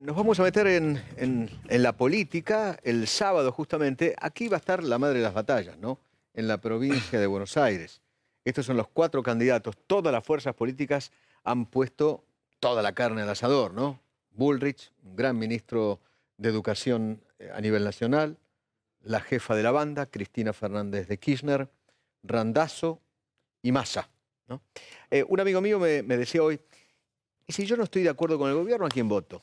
Nos vamos a meter en, la política el sábado justamente. Aquí va a estar la madre de las batallas, ¿no? En la provincia de Buenos Aires. Estos son los cuatro candidatos. Todas las fuerzas políticas han puesto toda la carne al asador, ¿no? Bullrich, un gran ministro de Educación eh, a nivel nacional. La jefa de la banda, Cristina Fernández de Kirchner. Randazo y Massa. ¿no? Eh, un amigo mío me, me decía hoy, ¿y si yo no estoy de acuerdo con el gobierno, a quién voto?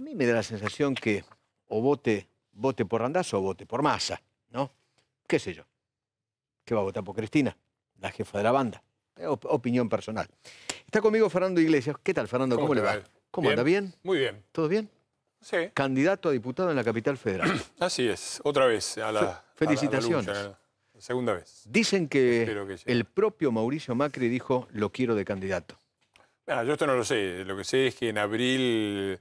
a mí me da la sensación que o vote, vote por randazo o vote por Massa, ¿no? ¿Qué sé yo? Que va a votar por Cristina, la jefa de la banda. opinión personal. Está conmigo Fernando Iglesias. ¿Qué tal, Fernando? ¿Cómo, le va? ¿Cómo anda? ¿Bien? Muy bien. ¿Todo bien? Sí. Candidato a diputado en la capital federal. Así es, otra vez a la. felicitaciones. segunda vez. Dicen que, que el propio Mauricio Macri dijo: Lo quiero de candidato. yo esto no lo sé. Lo que sé es que en abril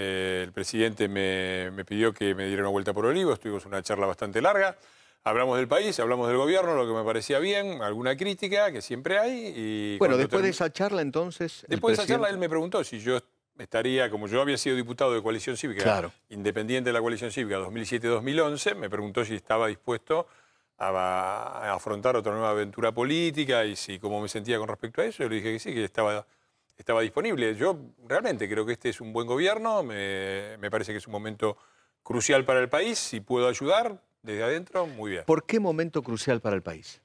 eh, el presidente me, pidió que me diera una vuelta por Olivos, tuvimos una charla bastante larga. Hablamos del país, hablamos del gobierno, lo que me parecía bien, alguna crítica, que siempre hay. bueno, después de esa charla entonces... Después de esa charla él me preguntó si yo estaría, como yo había sido diputado de coalición cívica, independiente de la coalición cívica 2007-2011, me preguntó si estaba dispuesto a, afrontar otra nueva aventura política y si cómo me sentía con respecto a eso. Yo le dije que sí, que estaba estaba disponible. Yo realmente creo que este es un buen gobierno, me, parece que es un momento crucial para el país, si puedo ayudar desde adentro, muy bien. ¿Por qué momento crucial para el país?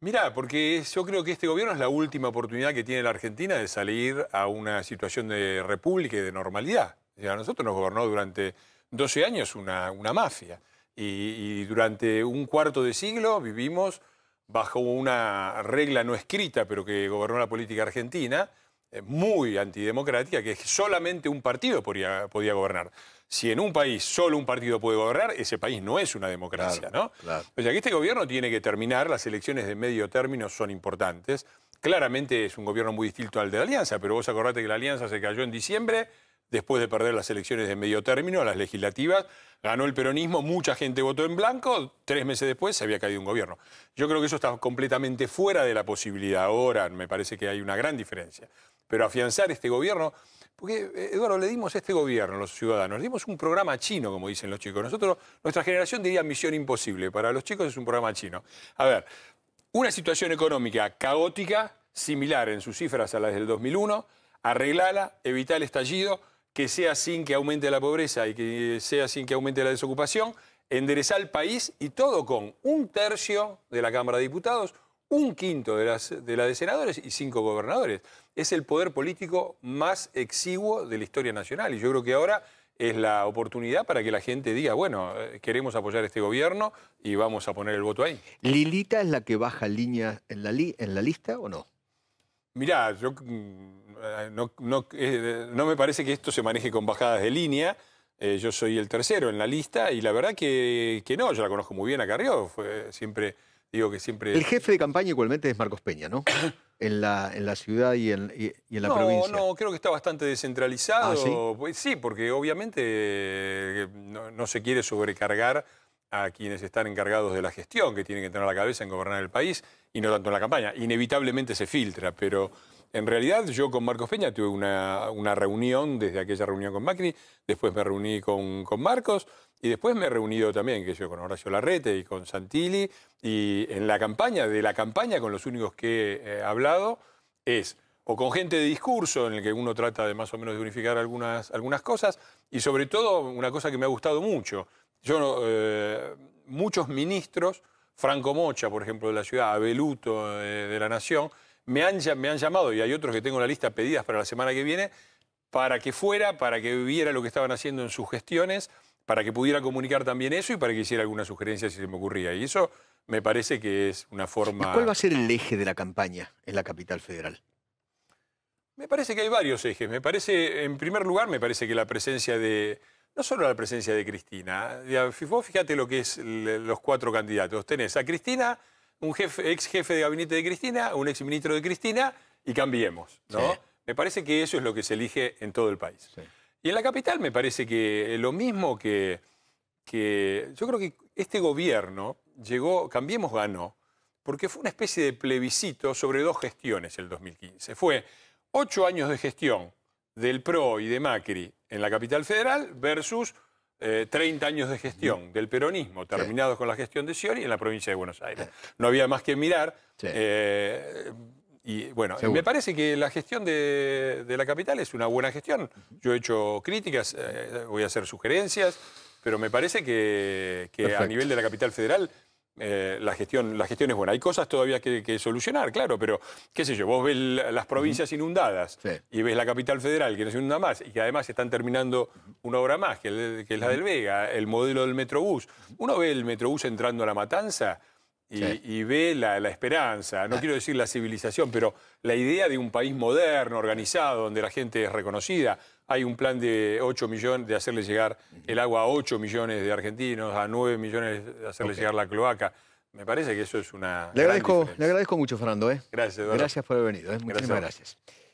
Mirá, porque yo creo que este gobierno es la última oportunidad que tiene la Argentina de salir a una situación de república y de normalidad. nosotros nos gobernó durante 12 años una, mafia y, y durante un cuarto de siglo vivimos bajo una regla no escrita, pero que gobernó la política argentina, muy antidemocrática, que solamente un partido podía, gobernar. Si en un país solo un partido puede gobernar, ese país no es una democracia, ¿no? O sea, que este gobierno tiene que terminar, las elecciones de medio término son importantes. Claramente es un gobierno muy distinto al de la Alianza, pero vos acordate que la Alianza se cayó en diciembre después de perder las elecciones de medio término, las legislativas, ganó el peronismo, mucha gente votó en blanco, tres meses después se había caído un gobierno. Yo creo que eso está completamente fuera de la posibilidad ahora, me parece que hay una gran diferencia. Pero afianzar este gobierno, porque eh, Eduardo, le dimos a este gobierno, los ciudadanos, le dimos un programa chino, como dicen los chicos. Nosotros, nuestra generación diría misión imposible, para los chicos es un programa chino. A ver, una situación económica caótica, similar en sus cifras a las del 2001, arreglala, evita el estallido que sea sin que aumente la pobreza y que sea sin que aumente la desocupación, enderezar el país y todo con un tercio de la Cámara de Diputados, un quinto de, las, de la de senadores y cinco gobernadores. Es el poder político más exiguo de la historia nacional y yo creo que ahora es la oportunidad para que la gente diga, bueno, eh, queremos apoyar este gobierno y vamos a poner el voto ahí. ¿Lilita es la que baja línea en la, en la lista o no? mirá, yo mm, eh, eh, no, me parece que esto se maneje con bajadas de línea. Eh, yo soy el tercero en la lista y la verdad que, no, yo la conozco muy bien a Carrió. Fue siempre, digo que siempre. El jefe de campaña igualmente es Marcos Peña, ¿no? en, la, en la ciudad y en, la provincia. No, no, creo que está bastante descentralizado. Ah, sí? Pues, sí? porque obviamente no se quiere sobrecargar a quienes están encargados de la gestión, que tienen que tener la cabeza en gobernar el país y no tanto en la campaña. Inevitablemente se filtra, pero en realidad yo con Marcos Peña tuve una, reunión, desde aquella reunión con Macri, después me reuní con, Marcos y después me he reunido también, que yo, con Horacio Larrete y con Santilli, y en la campaña, de la campaña con los únicos que he hablado es o con gente de discurso en el que uno trata de más o menos de unificar algunas, algunas cosas, y sobre todo una cosa que me ha gustado mucho, yo eh, muchos ministros, Franco Mocha, por ejemplo, de la ciudad, Abeluto eh, de la Nación, me han, llamado, y hay otros que tengo la lista pedidas para la semana que viene, para que fuera, para que viera lo que estaban haciendo en sus gestiones, para que pudiera comunicar también eso y para que hiciera alguna sugerencia si se me ocurría. Y eso me parece que es una forma... ¿Cuál va a ser el eje de la campaña en la capital federal? Me parece que hay varios ejes. Me parece, en primer lugar, me parece que la presencia de, no solo la presencia de Cristina. Vos fíjate lo que es los cuatro candidatos. Tenés a Cristina, un ex jefe de gabinete de Cristina, un ex ministro de Cristina y cambiemos. ¿no? Me parece que eso es lo que se elige en todo el país. Y en la capital me parece que eh, lo mismo que, que. Yo creo que este gobierno llegó, Cambiemos ganó, porque fue una especie de plebiscito sobre dos gestiones el 2015. Fue ocho años de gestión del PRO y de Macri en la capital federal versus 30 eh, años de gestión mm. del peronismo, terminados con la gestión de Scioli en la provincia de Buenos Aires. No había más que mirar. Eh, y bueno, me parece que la gestión de, la capital es una buena gestión. Yo he hecho críticas, eh, voy a hacer sugerencias, pero me parece que a nivel de la capital federal eh, la, gestión, es buena. Hay cosas todavía que, solucionar, claro, pero qué sé yo, vos ves las provincias inundadas y ves la capital federal que no se inunda más y que además están terminando una obra más, que, que es la del Vega, el modelo del Metrobús. Uno ve el Metrobús entrando a la matanza y, ve la, esperanza, no ah. quiero decir la civilización, pero la idea de un país moderno, organizado, donde la gente es reconocida. Hay un plan de 8 millones, de hacerle llegar el agua a 8 millones de argentinos, a 9 millones de hacerle llegar la cloaca. Me parece que eso es una. Le, agradezco, le agradezco mucho, Fernando. ¿eh? Gracias, Eduardo. Gracias por haber venido. ¿eh? Muchísimas gracias.